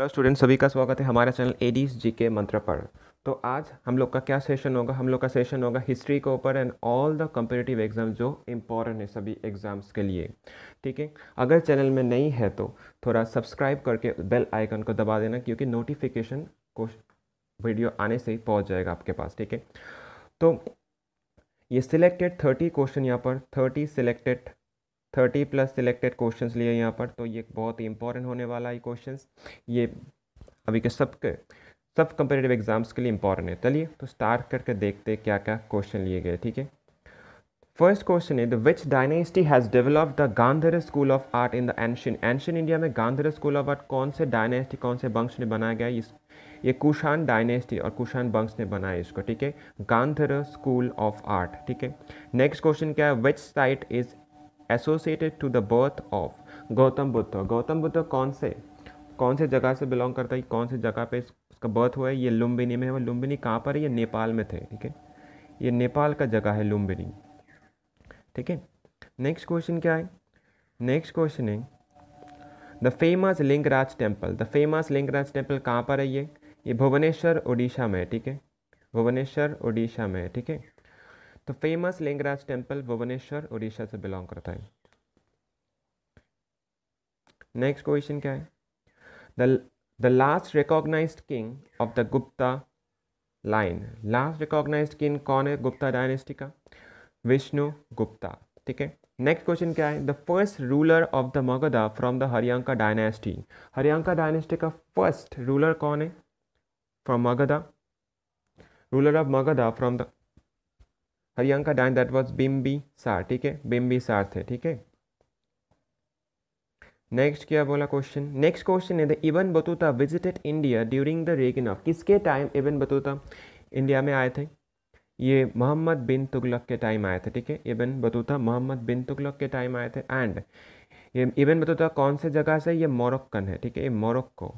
Hello student सभी का स्वागत है हमारे चैनल एडीज जी के मंत्र पर तो आज हम लोग का क्या सेशन होगा हम लोग का सेशन होगा हिस्ट्री के ऊपर and all the competitive exam जो इम्पॉर्टेंट है सभी एग्ज़ाम्स के लिए ठीक है अगर चैनल में नहीं है तो थोड़ा सब्सक्राइब करके बेल आइकन को दबा देना क्योंकि नोटिफिकेशन को वीडियो आने से ही पहुँच जाएगा आपके पास ठीक है तो ये सिलेक्टेड थर्टी क्वेश्चन यहाँ पर thirty selected thirty plus selected questions लिए यहाँ पर तो ये बहुत ही इंपॉर्टेंट होने वाला है क्वेश्चंस ये अभी के सब के सब कंपेटेटिव एग्ज़ाम्स के लिए इंपॉर्टेंट है चलिए तो स्टार्ट करके देखते क्या क्या क्वेश्चन लिए गए ठीक है फर्स्ट क्वेश्चन है the which dynasty has developed the Gandhara school of art in the ancient ancient India में गांधर स्कूल ऑफ आर्ट कौन से डायनेस्टी कौन से वंश ने बनाया गया इस ये कुशान डायनेस्टी और कुशान वंश ने बनाया इसको ठीक है गांधर स्कूल ऑफ आर्ट ठीक है नेक्स्ट क्वेश्चन क्या है which site is associated to the birth of Gautam Buddha Gautam Buddha कौन से कौन से जगह से बिलोंग करता है कौन से जगह पे उसका बर्थ हुआ है ये लुम्बिनी में है लुम्बिनी कहाँ पर है ये नेपाल में थे ठीक है ये नेपाल का जगह है लुम्बिनी ठीक है नेक्स्ट क्वेश्चन क्या है नेक्स्ट क्वेश्चन है the famous Lingaraj temple the famous Lingaraj temple कहाँ पर है ये ये भुवनेश्वर उड़ीसा में है ठीक है भुवनेश्वर उड़ीसा में है ठीक है तो फेमस लिंगराज टेम्पल भुवनेश्वर उड़ीसा से बिलोंग करता है नेक्स्ट क्वेश्चन क्या है the the last recognised king of the Gupta line last recognised king कौन है गुप्ता डायनेस्टी का विष्णु गुप्ता ठीक है नेक्स्ट क्वेश्चन क्या है the first ruler of the Magadha from the Haryanka dynasty Haryanka dynasty का फर्स्ट रूलर कौन है from Magadha ruler of Magadha from the Haryanka का डायन दैट वॉज बिम्बी सार ठीक है बिम्बी सार थे ठीक है नेक्स्ट क्या बोला क्वेश्चन नेक्स्ट क्वेश्चन है the Ibn Battuta visited India during the reign of किसके टाइम इवन बतूता इंडिया में आए थे ये मोहम्मद बिन तुगलक के टाइम आए थे ठीक है इवन बतूता मोहम्मद बिन तुगलक के टाइम आए थे एंड ये इवन बतूता कौन से जगह से ये मोरक्कन है ठीक है ये मोरक्को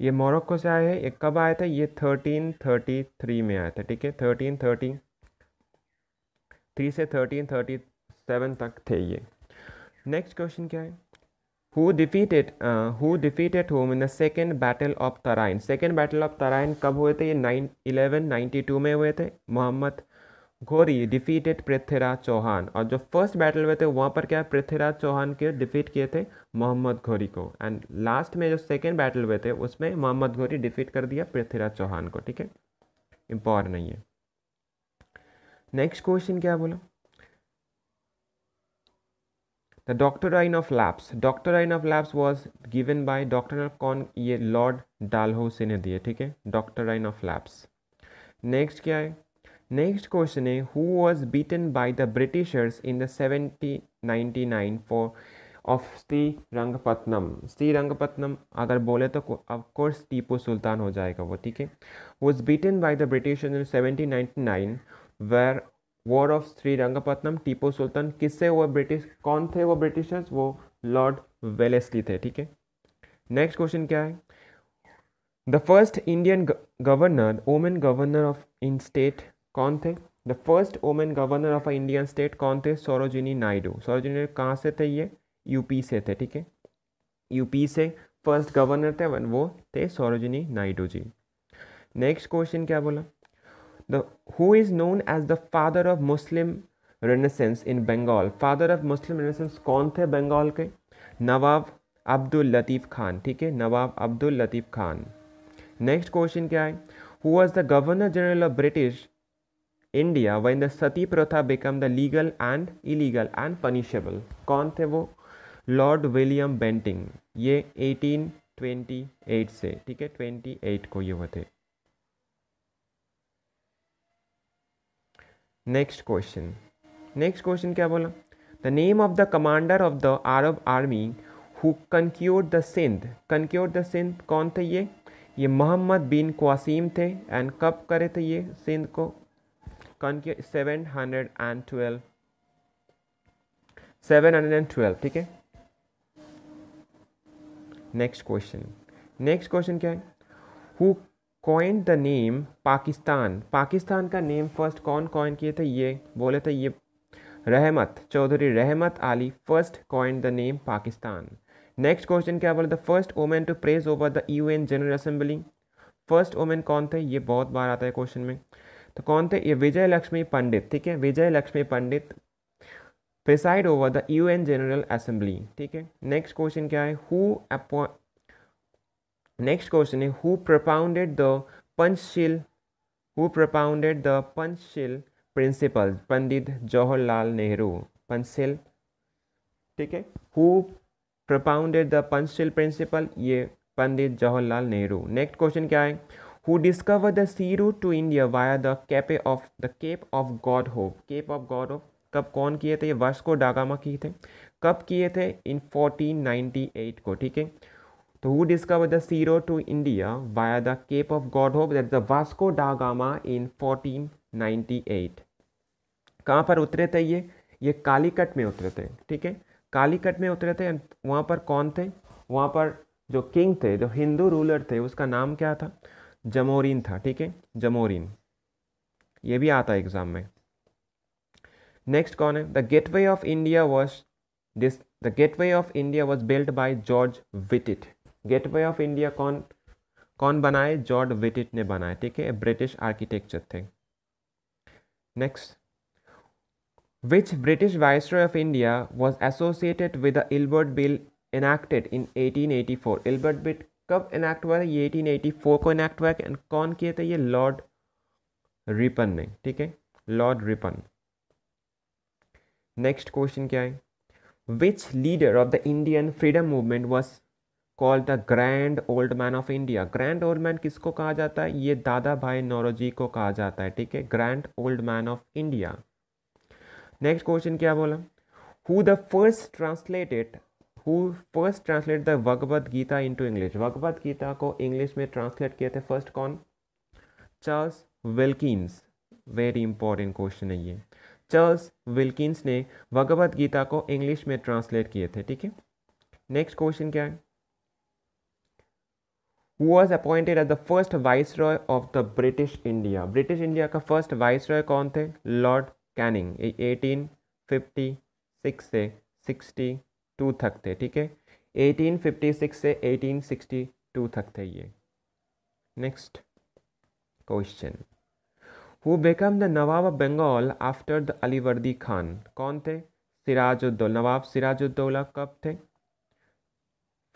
ये मोरक्को से आए हैं ये कब आया था ये थर्टीन थर्टी थ्री में आया था ठीक है थर्टीन थर्टी थ्री से थर्टीन थर्टी सेवन तक थे ये नेक्स्ट क्वेश्चन क्या है who defeated who defeated whom in the second battle of Tarain second battle of Tarain कब हुए थे ये नाइन इलेवन नाइन्टी टू में हुए थे मोहम्मद घोरी डिफीटेड पृथ्वीराज चौहान और जो फर्स्ट बैटल हुए थे वहाँ पर क्या पृथ्वीराज चौहान के डिफीट किए थे मोहम्मद घोरी को एंड लास्ट में जो सेकेंड बैटल हुए थे उसमें मोहम्मद घोरी डिफीट कर दिया पृथ्वीराज चौहान को ठीक है इम्पॉर्ट नहीं है नेक्स्ट क्वेश्चन क्या बोला the doctrine of lapse आइन of lapse was given by doctor कौन ये लॉर्ड डालहोसी ने दिए ठीक है doctor doctrine of labs next क्या है Next question is Who was beaten by the Britishers in the 1799 for of Shri रंगपत्नम Shri रंगपत्नम अगर बोले तो ऑफकोर्स टीपू सुल्तान हो जाएगा वो ठीक है was beaten by the Britishers in seventeen ninety nine where war of Srirangapatnam Tipu Sultan किससे हुआ ब्रिटिश कौन थे वो ब्रिटिशर्स वो लॉर्ड वेलेस्ली थे ठीक है नेक्स्ट क्वेश्चन क्या है the first Indian governor women governor of in state कौन थे the first women governor of a Indian state कौन थे सौरोजिनी नायडू सौरोजिनी नायडू कहाँ से थे ये यूपी से थे ठीक है यूपी से फर्स्ट गवर्नर थे वो थे सौरोजिनी नायडू जी नेक्स्ट क्वेश्चन क्या बोला the who is known as the father of Muslim renaissance in Bengal father of Muslim renaissance कौन थे बंगाल के नवाब अब्दुल लतीफ़ खान ठीक है नवाब अब्दुल लतीफ़ खान नेक्स्ट क्वेश्चन क्या है who was the governor general of British India when the sati pratha become the legal and illegal and punishable कौन थे वो लॉर्ड विलियम बेंटिंग ये 1828 से ठीक है 28 को ये वो थे नेक्स्ट क्वेश्चन नेक्स्ट क्वेश्चन क्या बोला the name of the commander of the Arab army who conquer the Sindh conquer the Sindh कौन थे ये ये मोहम्मद बिन क्वासीम थे एंड कब करे थे ये सिंध को seven hundred and twelve seven hundred and twelve ठीक है नेक्स्ट क्वेश्चन नेक्स्ट क्वेश्चन क्या है who coin the name Pakistan Pakistan का नेम फर्स्ट कौन कॉइन किए थे ये बोले थे ये रहमत Chaudhry Rahmat Ali first coin the name Pakistan next question क्या बोले the first women to preside over the U N general assembly first women कौन थे ये बहुत बार आता है क्वेश्चन में तो कौन थे ये विजय लक्ष्मी पंडित ठीक है Vijay Lakshmi Pandit preside over the U N general assembly ठीक है नेक्स्ट क्वेश्चन क्या है हु नेक्स्ट क्वेश्चन है who propounded the Panchsheel who propounded the Panchsheel principle Pandit Jawaharlal Nehru Panchsheel ठीक है who propounded the Panchsheel principle ये पंडित जवाहरलाल नेहरू नेक्स्ट क्वेश्चन क्या है who discovered the sea route to India via the Cape of the Cape of God Hope Cape of God Hope कब कौन किए थे ये वास्को डागामा किए थे कब किए थे इन 1498 को ठीक है तो who discover the sea route to India via the Cape of Good Hope that the Vasco da Gama in 1498 कहाँ पर उतरे थे ये ये कालीकट में उतरे थे ठीक है कालीकट में उतरे थे वहाँ पर कौन थे वहाँ पर जो किंग थे जो हिंदू रूलर थे उसका नाम क्या था जमोरिन था ठीक है जमोरिन ये भी आता है एग्ज़ाम में नेक्स्ट कौन है the Gateway of India was this the Gateway of India was built by George Wittet Gateway of India कौन कौन बनाए जॉर्ज विटिट ने बनाए ठीक है ब्रिटिश आर्किटेक्चर थे next of India was associated with was associated with the in eighteen eighty four 1884. बिट कब इनैक्ट हुआ था ये 1884 को इनैक्ट हुआ है कौन किए थे ये लॉर्ड रिपन ने ठीक है लॉर्ड रिपन नेक्स्ट क्वेश्चन क्या है which leader of the Indian freedom movement was called the grand old man of India grand old man किसको कहा जाता है ये दादा भाई नौरोजी को कहा जाता है ठीक है grand old man of India next question क्या बोला who the first translated who first translate the Bhagavad Gita into English Bhagavad Gita को इंग्लिश में ट्रांसलेट किए थे फर्स्ट कौन Charles Wilkins very important question है ये चर्ल्स विल्किंस ने भगवद गीता को इंग्लिश में ट्रांसलेट किए थे ठीक है नेक्स्ट क्वेश्चन क्या है who was appointed as the first viceroy of the British India British India का फर्स्ट वाइस रॉय कौन थे Lord Canning eighteen fifty six से सिक्सटी टू तक थे ठीक है 1856 से 1862 तक थे ये next question who became the Nawab of Bengal after the Alivardi Khan कौन थे सिराजुद्दौला नवाब सिराजुद्दौला कब थे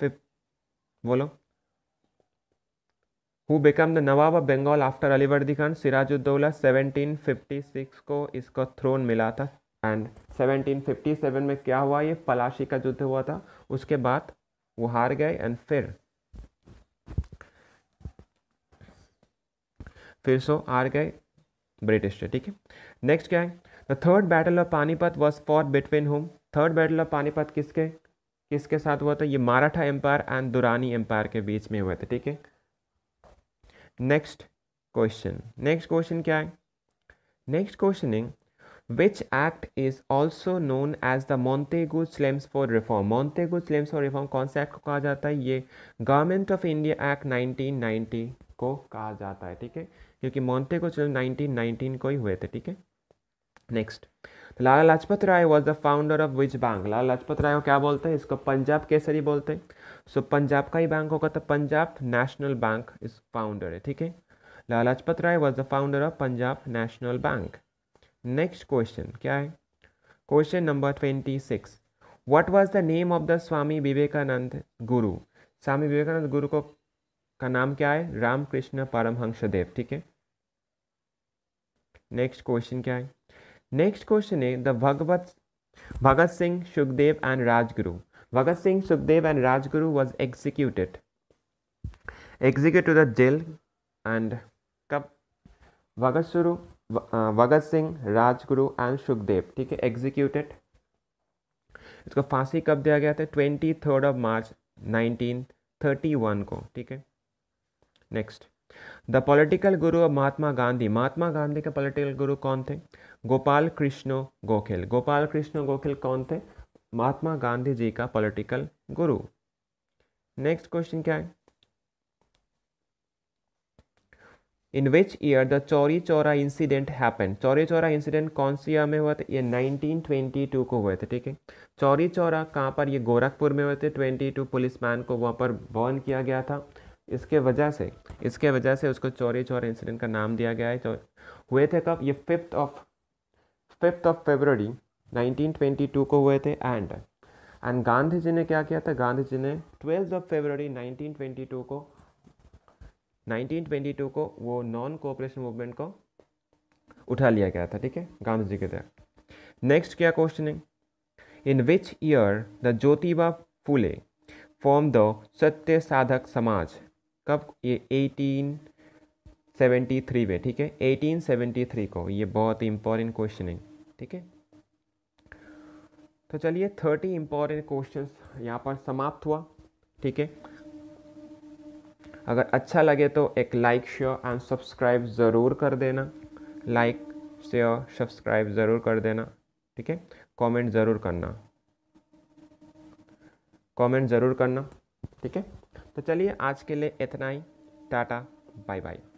फिफ्थ बोलो who become the Nawab of Bengal after Alivardi Khan Sirajuddaulah 1756 को इसका थ्रोन मिला था एंड 1757 में क्या हुआ ये पलाशी का युद्ध हुआ था उसके बाद वो हार गए एंड फिर फिर सो हार गए ब्रिटिश से ठीक है नेक्स्ट क्या है the third battle of Panipat was for between whom third battle of Panipat किसके किसके साथ हुआ था ये Maratha empire and Durrani empire के बीच में हुए थे ठीक है नेक्स्ट क्वेश्चन नेक्स्ट क्वेश्चन क्या है next questioning which act is also known as the Montego Slims for reform Montego Slims for reform कौन से एक्ट को कहा जाता है ये गवर्नमेंट ऑफ इंडिया एक्ट 1990 को कहा जाता है ठीक है क्योंकि मॉन्टेगो स्लम 1919 को ही हुए थे ठीक है next Lala Lajpat Rai was the founder of which bank Lala Lajpat Rai को क्या बोलते हैं इसको पंजाब केसरी बोलते हैं सो so, पंजाब का ही बैंक होगा तो पंजाब नेशनल बैंक इस फाउंडर है ठीक है Lala Lajpat Rai was the founder of Punjab National Bank next question क्या है question number twenty six what was the name of the Swami Vivekananda guru Swami Vivekananda गुरु को का नाम क्या है रामकृष्ण परमहंसदेव ठीक है नेक्स्ट क्वेश्चन क्या है नेक्स्ट क्वेश्चन है the Bhagwat Bhagat Singh Sukhdev and Rajguru Bhagat Singh Sukhdev and Rajguru was executed execute to the jail and कब भगत शुरू भगत सिंह राजगुरु एंड सुखदेव ठीक है एग्जीक्यूटेड इसको फांसी कब दिया गया था twenty third of March nineteen thirty one को ठीक है next the political guru of Mahatma Gandhi Mahatma Gandhi के पॉलिटिकल गुरु कौन थे गोपाल कृष्ण गोखिल गोपाल कृष्ण गोखिल कौन थे महात्मा गांधी जी का पॉलिटिकल गुरु नेक्स्ट क्वेश्चन क्या है in which year the Chauri Chaura incident happen Chauri Chaura incident कौन सी ईयर में हुआ था ये 1922 को हुए थे ठीक है चौरी चौरा कहाँ पर ये गोरखपुर में हुए थे 22 पुलिसमैन को वहाँ पर बर्न किया गया था इसके वजह से इसके वजह से उसको चौरी चौरा इंसिडेंट का नाम दिया गया है तो हुए थे कब ये fifth of fifth of February 1922 को हुए थे एंड एंड गांधी जी ने क्या किया था गांधी जी ने ट्वेल्थ ऑफ फेबररी 1922 को 1922 को वो नॉन कोऑपरेशन मूवमेंट को उठा लिया गया था ठीक है गांधी जी के तहत नेक्स्ट क्या क्वेश्चन है in which year the Jyotiba Phule form the Satya Sadhak समाज कब ये 1873 में ठीक है 1873 को ये बहुत ही इंपॉर्टेंट क्वेश्चन है ठीक है तो चलिए थर्टी इंपॉर्टेंट क्वेश्चंस यहाँ पर समाप्त हुआ ठीक है अगर अच्छा लगे तो एक लाइक शेयर एंड सब्सक्राइब ज़रूर कर देना लाइक शेयर सब्सक्राइब ज़रूर कर देना ठीक है कमेंट ज़रूर करना कमेंट ज़रूर करना ठीक है तो चलिए आज के लिए इतना ही टाटा बाय बाय